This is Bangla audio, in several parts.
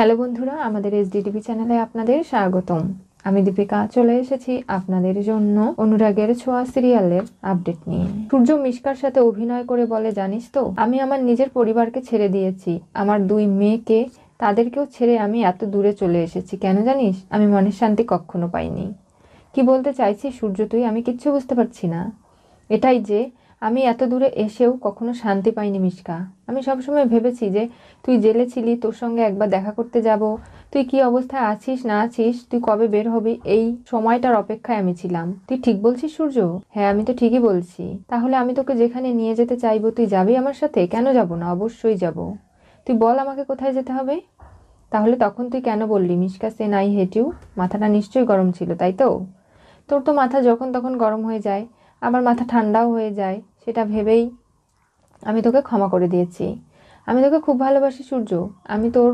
হ্যালো বন্ধুরা আমাদের এসডিটিভি চ্যানেলে আপনাদের স্বাগতম আমি দীপিকা চলে এসেছি আপনাদের জন্য অনুরাগের ছোঁয়া সিরিয়ালের আপডেট নিয়ে সূর্য মিশকার সাথে অভিনয় করে বলে জানিস তো আমি আমার নিজের পরিবারকে ছেড়ে দিয়েছি আমার দুই মেয়েকে তাদেরকেও ছেড়ে আমি এত দূরে চলে এসেছি কেন জানিস আমি মনের শান্তি কখনো পাইনি কি বলতে চাইছি সূর্য তুই আমি কিচ্ছু বুঝতে পারছি না এটাই যে আমি এত দূরে এসেও কখনো শান্তি পাইনি মিশকা আমি সবসময় ভেবেছি যে তুই জেলে ছিলি তোর সঙ্গে একবার দেখা করতে যাব তুই কি অবস্থায় আছিস না আছিস তুই কবে বের হবি এই সময়টার অপেক্ষায় আমি ছিলাম তুই ঠিক বলছিস সূর্য হ্যাঁ আমি তো ঠিকই বলছি তাহলে আমি তোকে যেখানে নিয়ে যেতে চাইবো তুই যাবি আমার সাথে কেন যাব না অবশ্যই যাব তুই বল আমাকে কোথায় যেতে হবে তাহলে তখন তুই কেন বললি মিশকা সেন আই হেটিউ মাথাটা নিশ্চয়ই গরম ছিল তাই তো তোর তো মাথা যখন তখন গরম হয়ে যায় আমার মাথা ঠান্ডাও হয়ে যায় সেটা ভেবেই আমি তোকে ক্ষমা করে দিয়েছি আমি তোকে খুব ভালোবাসি সূর্য আমি তোর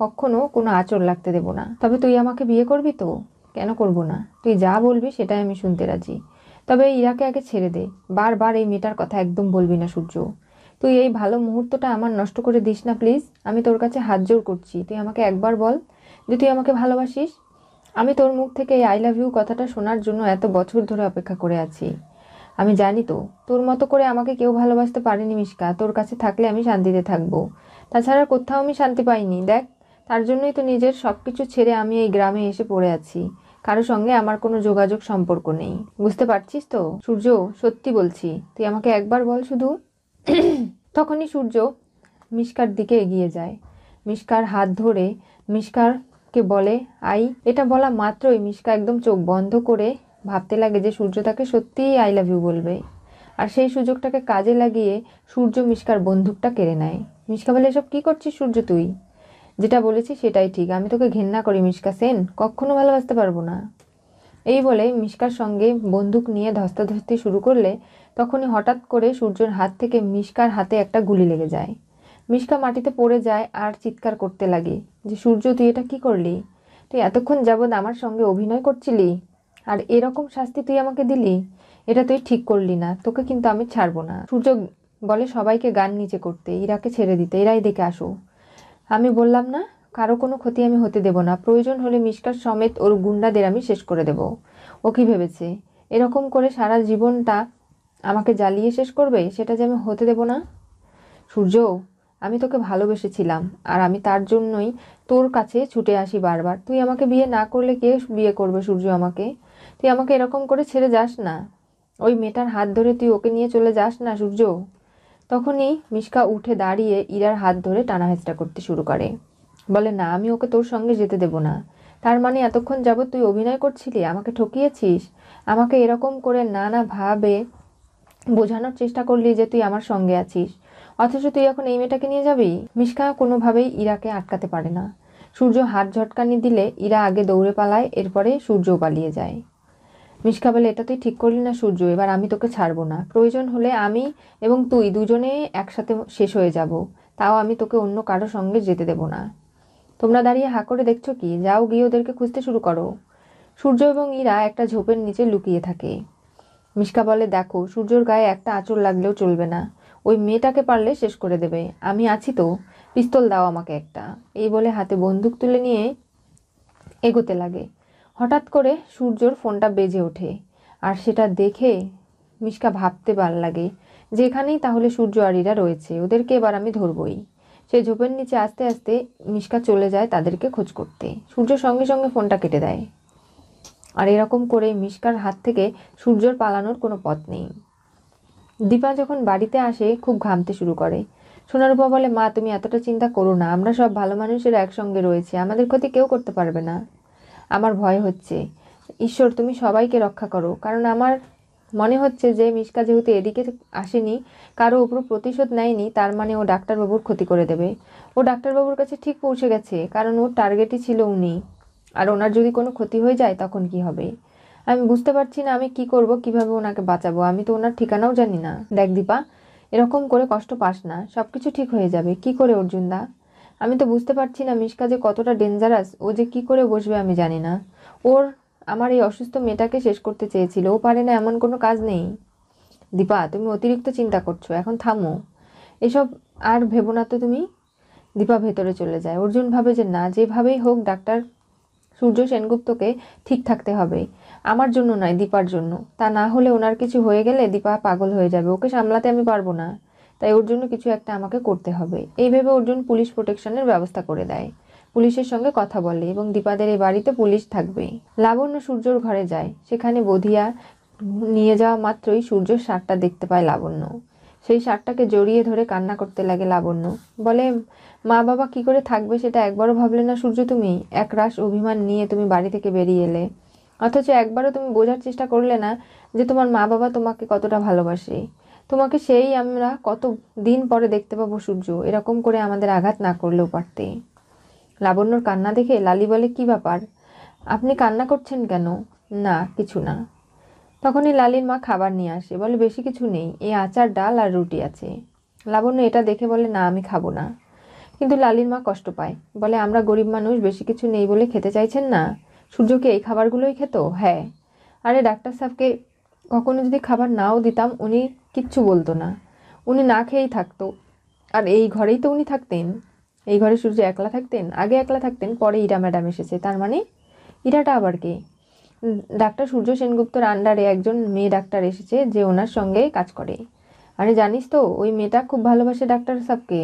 কখনো কোনো আচর লাগতে দেব না তবে তুই আমাকে বিয়ে করবি তো কেন করব না তুই যা বলবি সেটাই আমি শুনতে রাজি তবে ইরাকে আগে ছেড়ে দে বারবার এই মেয়েটার কথা একদম বলবি না সূর্য তুই এই ভালো মুহূর্তটা আমার নষ্ট করে দিস না প্লিজ আমি তোর কাছে হাত জোর করছি তুই আমাকে একবার বল যে তুই আমাকে ভালোবাসিস আমি তোর মুখ থেকে এই আই লাভ ইউ কথাটা শোনার জন্য এত বছর ধরে অপেক্ষা করে আছি আমি জানি তো তোর মতো করে আমাকে কেউ ভালোবাসতে পারেনি মিশকা তোর কাছে থাকলে আমি শান্তিতে থাকবো তাছাড়া কোথাও আমি শান্তি পাইনি দেখ তার জন্যই তো নিজের সব কিছু ছেড়ে আমি এই গ্রামে এসে পড়ে আছি কারো সঙ্গে আমার কোনো যোগাযোগ সম্পর্ক নেই বুঝতে পারছিস তো সূর্য সত্যি বলছি তুই আমাকে একবার বল শুধু তখনই সূর্য মিশকার দিকে এগিয়ে যায় মিশকার হাত ধরে মিশকারকে বলে আই এটা বলা মাত্রই মিশকা একদম চোখ বন্ধ করে ভাবতে লাগে যে সূর্য তাকে সত্যিই আই লাভ ইউ বলবে আর সেই সুযোগটাকে কাজে লাগিয়ে সূর্য মিশকার বন্দুকটা কেড়ে নেয় মিশকা বলে এসব কী করছিস সূর্য তুই যেটা বলেছি সেটাই ঠিক আমি তোকে ঘেন্না করি মিশকা সেন কখনো ভালোবাসতে পারবো না এই বলে মিশকার সঙ্গে বন্দুক নিয়ে ধস্তাধস্তি শুরু করলে তখনই হঠাৎ করে সূর্যের হাত থেকে মিশকার হাতে একটা গুলি লেগে যায় মিশকা মাটিতে পড়ে যায় আর চিৎকার করতে লাগে যে সূর্য তুই এটা কী করলি তুই এতক্ষণ যাবৎ আমার সঙ্গে অভিনয় করছিলি আর এরকম শাস্তি তুই আমাকে দিলি এটা তুই ঠিক করলি না তোকে কিন্তু আমি ছাড়বো না সূর্য বলে সবাইকে গান নিচে করতে ইরাকে ছেড়ে দিতে এরাই দেখে আসো আমি বললাম না কারো কোনো ক্ষতি আমি হতে দেব না প্রয়োজন হলে মিসকার সমেত ওর গুন্ডাদের আমি শেষ করে দেব ও কী ভেবেছে এরকম করে সারা জীবনটা আমাকে জ্বালিয়ে শেষ করবে সেটা যে আমি হতে দেব না সূর্য আমি তোকে ভালোবেসেছিলাম আর আমি তার জন্যই তোর কাছে ছুটে আসি বারবার তুই আমাকে বিয়ে না করলে কে বিয়ে করবে সূর্য আমাকে তুই আমাকে এরকম করে ছেড়ে যাস না ওই মেয়েটার হাত ধরে তুই ওকে নিয়ে চলে যাস না সূর্য তখনই মিশকা উঠে দাঁড়িয়ে ইরার হাত ধরে টানা হেঁচটা করতে শুরু করে বলে না আমি ওকে তোর সঙ্গে যেতে দেব না তার মানে এতক্ষণ যাব তুই অভিনয় করছিলি আমাকে ঠকিয়েছিস আমাকে এরকম করে নানাভাবে বোঝানোর চেষ্টা করলি যে তুই আমার সঙ্গে আছিস অথচ তুই এখন এই মেয়েটাকে নিয়ে যাবি মিশকা কোনোভাবেই ইরাকে আটকাতে পারে না সূর্য হাত ঝটকানি দিলে ইরা আগে দৌড়ে পালায় এরপরে সূর্য পালিয়ে যায় মিশকা বলে এটা তুই ঠিক করলি না সূর্য এবার আমি তোকে ছাড়বো না প্রয়োজন হলে আমি এবং তুই দুজনে একসাথে শেষ হয়ে যাব তাও আমি তোকে অন্য কারো সঙ্গে যেতে দেব না তোমরা দাঁড়িয়ে হা করে দেখছো কি যাও গিয়ে ওদেরকে খুঁজতে শুরু করো সূর্য এবং ইরা একটা ঝোপের নিচে লুকিয়ে থাকে মিশকা বলে দেখো সূর্যর গায়ে একটা আঁচড় লাগলেও চলবে না ওই মেয়েটাকে পারলে শেষ করে দেবে আমি আছি তো পিস্তল দাও আমাকে একটা এই বলে হাতে বন্দুক তুলে নিয়ে এগোতে লাগে হঠাৎ করে সূর্যর ফোনটা বেজে ওঠে আর সেটা দেখে মিশকা ভাবতে ভাল লাগে যেখানেই তাহলে সূর্য আরিরা রয়েছে ওদেরকে এবার আমি ধরবই সে ঝোপের নিচে আস্তে আস্তে মিশকা চলে যায় তাদেরকে খোঁজ করতে সূর্য সঙ্গে সঙ্গে ফোনটা কেটে দেয় আর এরকম করে মিশকার হাত থেকে সূর্যর পালানোর কোনো পথ নেই দীপা যখন বাড়িতে আসে খুব ঘামতে শুরু করে সোনারূপা বলে মা তুমি এতটা চিন্তা করো না আমরা সব ভালো মানুষেরা একসঙ্গে রয়েছি আমাদের ক্ষতি কেউ করতে পারবে না আমার ভয় হচ্ছে ঈশ্বর তুমি সবাইকে রক্ষা করো কারণ আমার মনে হচ্ছে যে মিশকা যেহেতু এদিকে আসেনি কারো উপর প্রতিশোধ নেয়নি তার মানে ও ডাক্তারবাবুর ক্ষতি করে দেবে ও ডাক্তারবাবুর কাছে ঠিক পৌঁছে গেছে কারণ ওর টার্গেটই ছিল উনি আর ওনার যদি কোনো ক্ষতি হয়ে যায় তখন কি হবে আমি বুঝতে পারছি না আমি কি করব কিভাবে ওনাকে বাঁচাবো আমি তো ওনার ঠিকানাও জানি না দেখ দীপা এরকম করে কষ্ট পাস না সব কিছু ঠিক হয়ে যাবে কি করে অর্জুন দা আমি তো বুঝতে পারছি না মিশকা যে কতটা ডেঞ্জারাস ও যে কি করে বসবে আমি জানি না ওর আমার এই অসুস্থ মেয়েটাকে শেষ করতে চেয়েছিল ও পারে না এমন কোনো কাজ নেই দীপা তুমি অতিরিক্ত চিন্তা করছো এখন থামো এসব আর ভেবো না তো তুমি দীপা ভেতরে চলে যায় অর্জুন ভাবে যে না যেভাবেই হোক ডাক্তার সূর্য সেনগুপ্তকে ঠিক থাকতে হবে আমার জন্য নয় দীপার জন্য তা না হলে ওনার কিছু হয়ে গেলে দীপা পাগল হয়ে যাবে ওকে সামলাতে আমি পারবো না তাই ওর জন্য কিছু একটা আমাকে করতে হবে এই ভেবে অর্জুন পুলিশ প্রোটেকশনের ব্যবস্থা করে দেয় পুলিশের সঙ্গে কথা বলে এবং দীপাদের এই বাড়িতে পুলিশ থাকবে লাবণ্য সূর্যর ঘরে যায় সেখানে বধিয়া নিয়ে যাওয়া মাত্রই সূর্যর সারটা দেখতে পায় লাবণ্য সেই সারটাকে জড়িয়ে ধরে কান্না করতে লাগে লাবণ্য বলে মা বাবা কি করে থাকবে সেটা একবারও ভাবলে না সূর্য তুমি একরাশ অভিমান নিয়ে তুমি বাড়ি থেকে বেরিয়ে এলে অথচ একবারও তুমি বোঝার চেষ্টা করলে না যে তোমার মা বাবা তোমাকে কতটা ভালোবাসে তোমাকে সেই আমরা কত দিন পরে দেখতে পাবো সূর্য এরকম করে আমাদের আঘাত না করলেও পারতে লাবণ্যর কান্না দেখে লালি বলে কি ব্যাপার আপনি কান্না করছেন কেন না কিছু না তখনই লালির মা খাবার নিয়ে আসে বলে বেশি কিছু নেই এই আচার ডাল আর রুটি আছে লাবণ্য এটা দেখে বলে না আমি খাবো না কিন্তু লালির মা কষ্ট পায় বলে আমরা গরিব মানুষ বেশি কিছু নেই বলে খেতে চাইছেন না সূর্যকে এই খাবারগুলোই খেত হ্যাঁ আরে ডাক্তার সাহেবকে কখনো যদি খাবার নাও দিতাম উনি কিচ্ছু বলতো না উনি না খেয়েই থাকতো আর এই ঘরেই তো উনি থাকতেন এই ঘরে সূর্য একলা থাকতেন আগে একলা থাকতেন পরে ইরা ম্যাডাম এসেছে তার মানে ইরাটা আবার কে ডাক্তার সূর্য সেনগুপ্তর আন্ডারে একজন মেয়ে ডাক্তার এসেছে যে ওনার সঙ্গে কাজ করে আরে জানিস তো ওই মেয়েটা খুব ভালোবাসে ডাক্তার সাহকে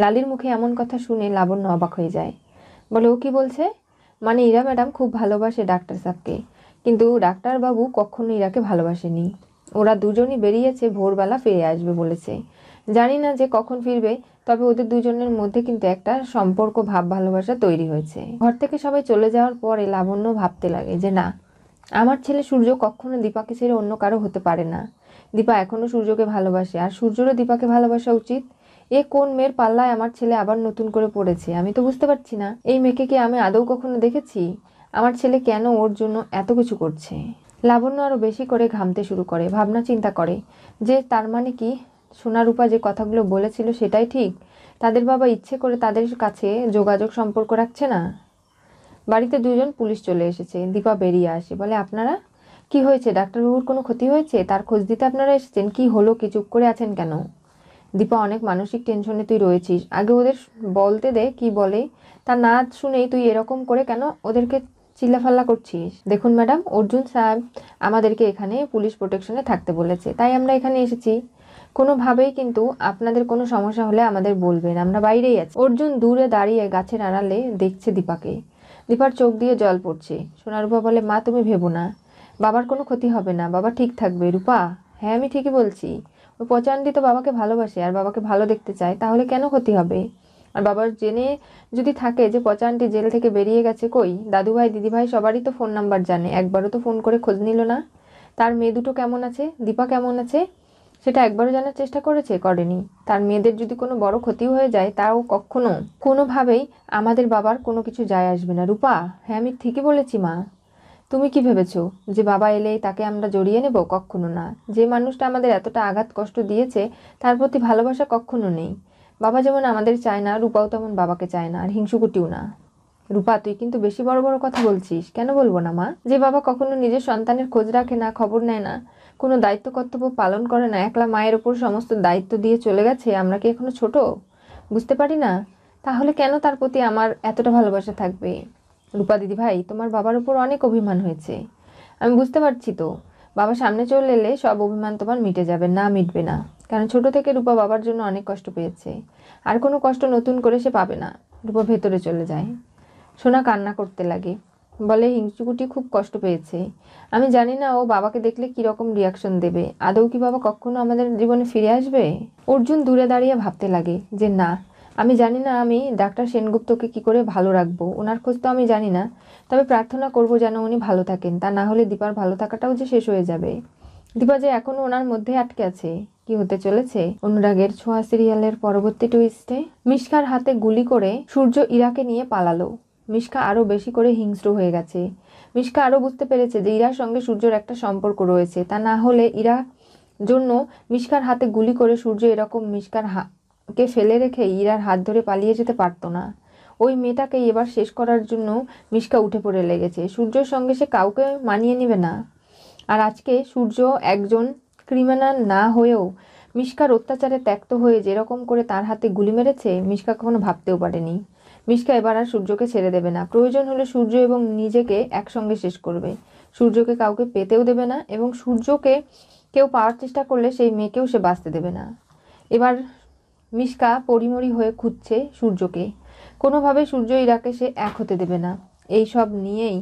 লালির মুখে এমন কথা শুনে লাবণ্য অবাক হয়ে যায় বলে ও কী বলছে মানে ইরা ম্যাডাম খুব ভালোবাসে ডাক্তার সাহকে কিন্তু ডাক্তারবাবু কখনো ইরাকে ভালোবাসেনি ওরা দুজনই বেরিয়েছে ভোরবেলা ফিরে আসবে বলেছে জানি না যে কখন ফিরবে তবে ওদের দুজনের মধ্যে কিন্তু একটা সম্পর্ক ভাব ভালোবাসা তৈরি হয়েছে ঘর থেকে সবাই চলে যাওয়ার পরে লাবণ্য ভাবতে লাগে যে না আমার ছেলে সূর্য কখনো দীপাকে ছেড়ে অন্য কারো হতে পারে না দীপা এখনও সূর্যকে ভালোবাসে আর সূর্যরও দীপাকে ভালোবাসা উচিত এ কোন মেয়ের পাল্লায় আমার ছেলে আবার নতুন করে পড়েছে আমি তো বুঝতে পারছি না এই মেয়েকে কি আমি আদৌ কখনো দেখেছি আমার ছেলে কেন ওর জন্য এত কিছু করছে লাবণ্য আরও বেশি করে ঘামতে শুরু করে ভাবনা চিন্তা করে যে তার মানে কি সোনারূপা যে কথাগুলো বলেছিল সেটাই ঠিক তাদের বাবা ইচ্ছে করে তাদের কাছে যোগাযোগ সম্পর্ক রাখছে না বাড়িতে দুজন পুলিশ চলে এসেছে দীপা বেরিয়ে আসে বলে আপনারা কি হয়েছে ডাক্তারবাবুর কোনো ক্ষতি হয়েছে তার খোঁজ দিতে আপনারা এসেছেন কি হলো কি চুপ করে আছেন কেন দীপা অনেক মানসিক টেনশনে তুই রয়েছিস আগে ওদের বলতে দে কি বলে তা না শুনেই তুই এরকম করে কেন ওদেরকে চিল্লাফাল্লা করছিস দেখুন ম্যাডাম অর্জুন স্যার আমাদেরকে এখানে পুলিশ প্রোটেকশনে থাকতে বলেছে তাই আমরা এখানে এসেছি কোনোভাবেই কিন্তু আপনাদের কোনো সমস্যা হলে আমাদের বলবেন আমরা বাইরেই আছি অর্জুন দূরে দাঁড়িয়ে গাছের আড়ালে দেখছে দীপাকে দীপার চোখ দিয়ে জল পড়ছে সোনারূপা বলে মা তুমি ভেবো না বাবার কোনো ক্ষতি হবে না বাবা ঠিক থাকবে রূপা হ্যাঁ আমি ঠিকই বলছি ও পচান্ডি তো বাবাকে ভালোবাসে আর বাবাকে ভালো দেখতে চায় তাহলে কেন ক্ষতি হবে আর বাবার জেনে যদি থাকে যে পচা জেল থেকে বেরিয়ে গেছে কই দাদুভাই দিদিভাই সবারই তো ফোন নাম্বার জানে একবারও তো ফোন করে খোঁজ নিল না তার মেয়ে দুটো কেমন আছে দীপা কেমন আছে সেটা একবারও জানার চেষ্টা করেছে করেনি তার মেয়েদের যদি কোনো বড় ক্ষতিও হয়ে যায় তাও কখনো কোনোভাবেই আমাদের বাবার কোনো কিছু যায় আসবে না রূপা হ্যাঁ আমি ঠিকই বলেছি মা তুমি কি ভেবেছো যে বাবা এলে তাকে আমরা জড়িয়ে নেব কখনো না যে মানুষটা আমাদের এতটা আঘাত কষ্ট দিয়েছে তার প্রতি ভালোবাসা কখনো নেই বাবা যেমন আমাদের চায় না রূপাও তেমন বাবাকে চায় না আর হিংসুকুটিও না রূপা তুই কিন্তু বেশি বড় বড় কথা বলছিস কেন বলবো না মা যে বাবা কখনো নিজের সন্তানের খোঁজ রাখে না খবর নেয় না কোনো দায়িত্ব কর্তব্য পালন করে না একলা মায়ের ওপর সমস্ত দায়িত্ব দিয়ে চলে গেছে আমরা কি এখনো ছোট বুঝতে পারি না তাহলে কেন তার প্রতি আমার এতটা ভালোবাসা থাকবে রূপা দিদি ভাই তোমার বাবার উপর অনেক অভিমান হয়েছে আমি বুঝতে পারছি তো বাবা সামনে চলে এলে সব অভিমান তোমার মিটে যাবে না মিটবে না কারণ ছোট থেকে রূপা বাবার জন্য অনেক কষ্ট পেয়েছে আর কোনো কষ্ট নতুন করে সে পাবে না রূপা ভেতরে চলে যায় সোনা কান্না করতে লাগে বলে হিংচুকুটি খুব কষ্ট পেয়েছে আমি জানি না ও বাবাকে দেখলে কীরকম রিয়াকশন দেবে আদৌ কি বাবা কখনো আমাদের জীবনে ফিরে আসবে অর্জুন দূরে দাঁড়িয়ে ভাবতে লাগে যে না আমি জানি না আমি ডাক্তার সেনগুপ্তকে কি করে ভালো রাখবো ওনার খোঁজ তো আমি জানি না তবে প্রার্থনা করব যেন উনি ভালো থাকেন তা না হলে দীপার ভালো থাকাটাও যে শেষ হয়ে যাবে দীপা যে এখনও ওনার মধ্যে আটকে আছে কি হতে চলেছে অনুরাগের ছোঁয়া সিরিয়ালের পরবর্তী টুইস্টে মিশকার হাতে গুলি করে সূর্য ইরাকে নিয়ে পালালো মিশকা আরও বেশি করে হিংস্র হয়ে গেছে মিশকা আরও বুঝতে পেরেছে যে ইরার সঙ্গে সূর্যর একটা সম্পর্ক রয়েছে তা না হলে ইরা জন্য মিশকার হাতে গুলি করে সূর্য এরকম মিশকার কে ফেলে রেখে ইরার হাত ধরে পালিয়ে যেতে পারতো না ওই মেয়েটাকে এবার শেষ করার জন্য মিশকা উঠে পড়ে লেগেছে সূর্যর সঙ্গে সে কাউকে মানিয়ে নেবে না আর আজকে সূর্য একজন ক্রিমিনাল না হয়েও মিশকার অত্যাচারে ত্যক্ত হয়ে যেরকম করে তার হাতে গুলি মেরেছে মিশকা কখনো ভাবতেও পারেনি মিশকা এবার আর সূর্যকে ছেড়ে দেবে না প্রয়োজন হলে সূর্য এবং নিজেকে একসঙ্গে শেষ করবে সূর্যকে কাউকে পেতেও দেবে না এবং সূর্যকে কেউ পাওয়ার চেষ্টা করলে সেই মেয়েকেও সে বাঁচতে দেবে না এবার মিশকা পরিমরি হয়ে খুঁজছে সূর্যকে কোনোভাবে সূর্য ইরাকে সে এক হতে দেবে না এই সব নিয়েই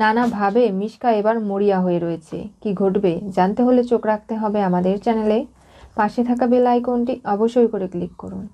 নানাভাবে মিশকা এবার মরিয়া হয়ে রয়েছে কি ঘটবে জানতে হলে চোখ রাখতে হবে আমাদের চ্যানেলে পাশে থাকা বেল আইকনটি অবশ্যই করে ক্লিক করুন